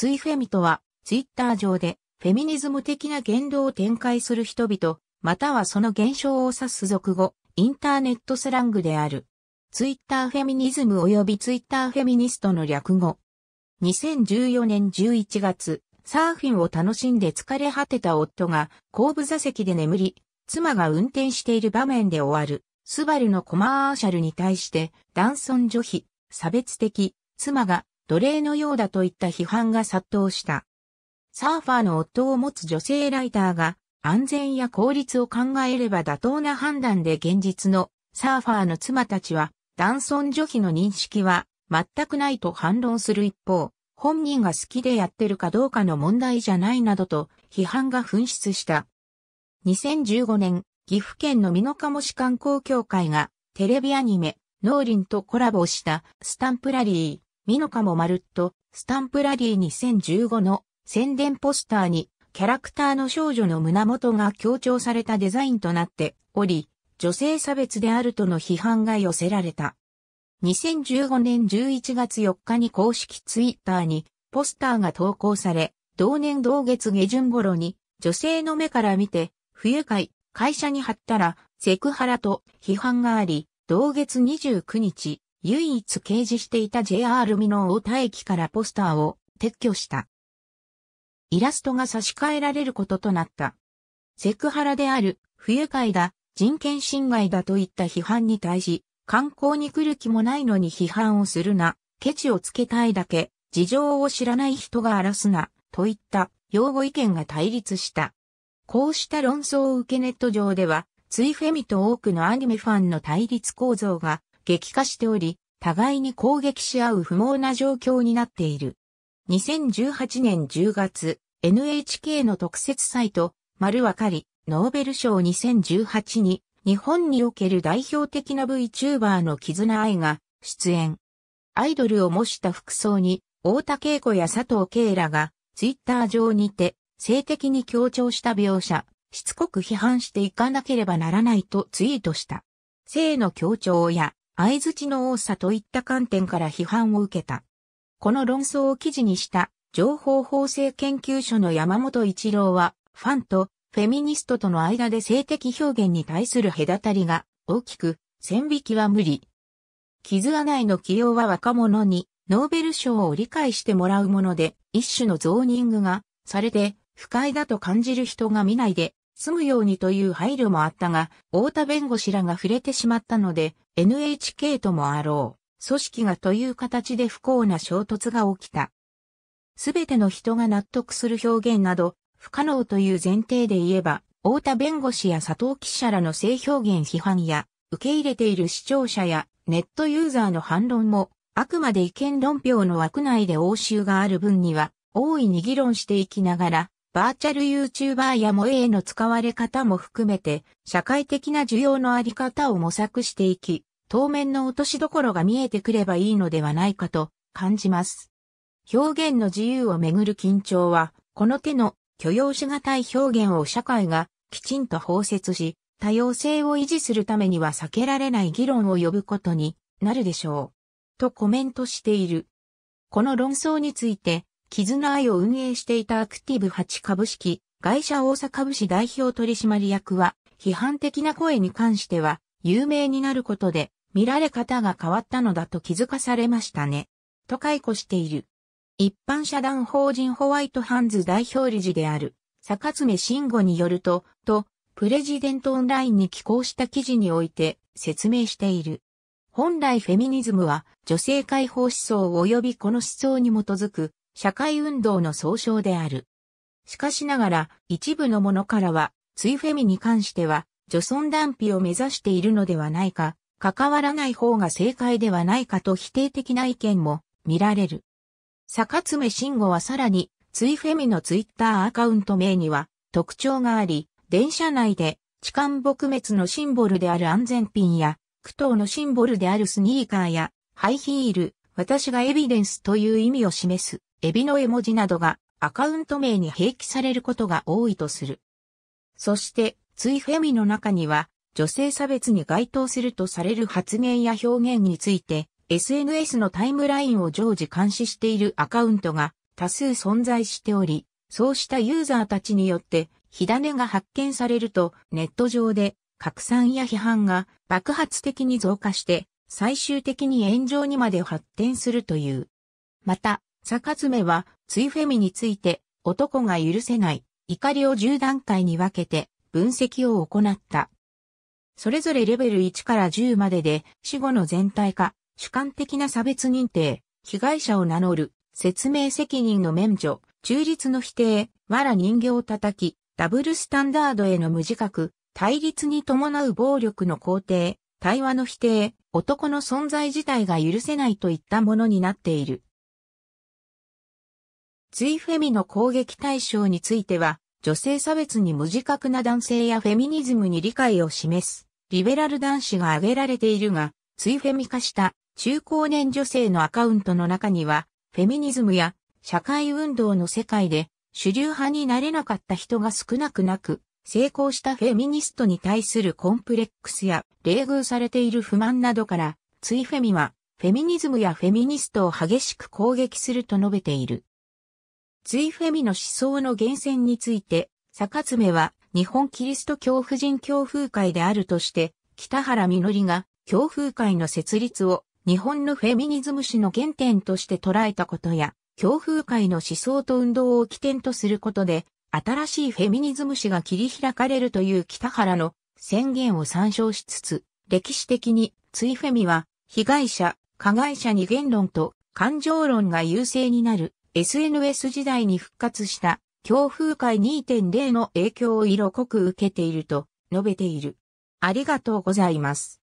ツイフェミとは、ツイッター上で、フェミニズム的な言動を展開する人々、またはその現象を指す俗語、インターネットスラングである。ツイッターフェミニズム及びツイッターフェミニストの略語。2014年11月、サーフィンを楽しんで疲れ果てた夫が後部座席で眠り、妻が運転している場面で終わる、スバルのコマーシャルに対して、男尊女卑、差別的、妻が奴隷のようだといった批判が殺到した。サーファーの夫を持つ女性ライターが安全や効率を考えれば妥当な判断で現実のサーファーの妻たちは男尊女卑の認識は全くないと反論する一方、本人が好きでやってるかどうかの問題じゃないなどと批判が噴出した。2015年、岐阜県の美濃加茂市観光協会がテレビアニメ、農林とコラボしたスタンプラリー、ミノカもまるっと、スタンプラリー2015の宣伝ポスターに、キャラクターの少女の胸元が強調されたデザインとなっており、女性差別であるとの批判が寄せられた。2015年11月4日に公式ツイッターにポスターが投稿され、同年同月下旬頃に女性の目から見て、不愉快、会社に貼ったらセクハラと批判があり、同月29日、唯一掲示していた JR 美濃太田駅からポスターを撤去した。イラストが差し替えられることとなった。セクハラである、不愉快だ、人権侵害だといった批判に対し、観光に来る気もないのに批判をするな、ケチをつけたいだけ、事情を知らない人が荒らすな、といった擁護意見が対立した。こうした論争を受けネット上では、ツイフェミと多くのアニメファンの対立構造が激化しており、互いに攻撃し合う不毛な状況になっている。2018年10月、NHK の特設サイト、丸わかり、ノーベル賞2018に、日本における代表的な VTuber の絆愛が出演。アイドルを模した服装に、大田恵子や佐藤慶らが、ツイッター上にて、性的に強調した描写、しつこく批判していかなければならないとツイートした。性の強調や相槌の多さといった観点から批判を受けた。この論争を記事にした情報法制研究所の山本一郎は、ファンとフェミニストとの間で性的表現に対する隔たりが大きく、線引きは無理。傷穴への起用は若者にノーベル賞を理解してもらうもので、一種のゾーニングがされて不快だと感じる人が見ないで済むようにという配慮もあったが、太田弁護士らが触れてしまったので、NHK ともあろう、組織がという形で不幸な衝突が起きた。すべての人が納得する表現など、不可能という前提で言えば、太田弁護士や佐藤記者らの性表現批判や、受け入れている視聴者やネットユーザーの反論も、あくまで意見論評の枠内で応酬がある分には、大いに議論していきながら、バーチャル YouTuber や萌えへの使われ方も含めて、社会的な需要のあり方を模索していき、当面の落としどころが見えてくればいいのではないかと感じます。表現の自由をめぐる緊張は、この手の許容し難い表現を社会がきちんと包摂し、多様性を維持するためには避けられない議論を呼ぶことになるでしょう。とコメントしている。この論争について、絆愛を運営していたアクティブ8株式、会社大阪部市代表取締役は、批判的な声に関しては、有名になることで、見られ方が変わったのだと気づかされましたね。と解雇している。一般社団法人ホワイトハンズ代表理事である、坂爪慎吾によると、と、プレジデントオンラインに寄稿した記事において説明している。本来フェミニズムは女性解放思想及びこの思想に基づく社会運動の総称である。しかしながら一部のものからは、ツイフェミに関しては女尊断否を目指しているのではないか関わらない方が正解ではないかと否定的な意見も見られる。坂爪慎吾はさらに、ツイフェミのツイッターアカウント名には特徴があり、電車内で痴漢撲滅のシンボルである安全ピンや、苦闘のシンボルであるスニーカーや、ハイヒール、私がエビデンスという意味を示す、エビの絵文字などがアカウント名に併記されることが多いとする。そして、ツイフェミの中には、女性差別に該当するとされる発言や表現について、SNS のタイムラインを常時監視しているアカウントが多数存在しており、そうしたユーザーたちによって火種が発見されるとネット上で拡散や批判が爆発的に増加して最終的に炎上にまで発展するという。また、坂爪はツイフェミについて男が許せない怒りを10段階に分けて分析を行った。それぞれレベル1から10までで、死後の全体化、主観的な差別認定、被害者を名乗る、説明責任の免除、中立の否定、藁人形を叩き、ダブルスタンダードへの無自覚、対立に伴う暴力の肯定、対話の否定、男の存在自体が許せないといったものになっている。ツイフェミの攻撃対象については、女性差別に無自覚な男性やフェミニズムに理解を示す、リベラル男子が挙げられているが、ついフェミ化した中高年女性のアカウントの中には、フェミニズムや社会運動の世界で主流派になれなかった人が少なくなく、成功したフェミニストに対するコンプレックスや冷遇されている不満などから、ついフェミはフェミニズムやフェミニストを激しく攻撃すると述べている。ついフェミの思想の源泉について、坂爪は日本キリスト教婦人教風会であるとして、北原みのりが教風会の設立を日本のフェミニズム史の原点として捉えたことや、教風会の思想と運動を起点とすることで、新しいフェミニズム史が切り開かれるという北原の宣言を参照しつつ、歴史的に、ツイフェミは、被害者、加害者に言論と感情論が優勢になる SNS 時代に復活した強風界2.0の影響を色濃く受けていると述べている。ありがとうございます。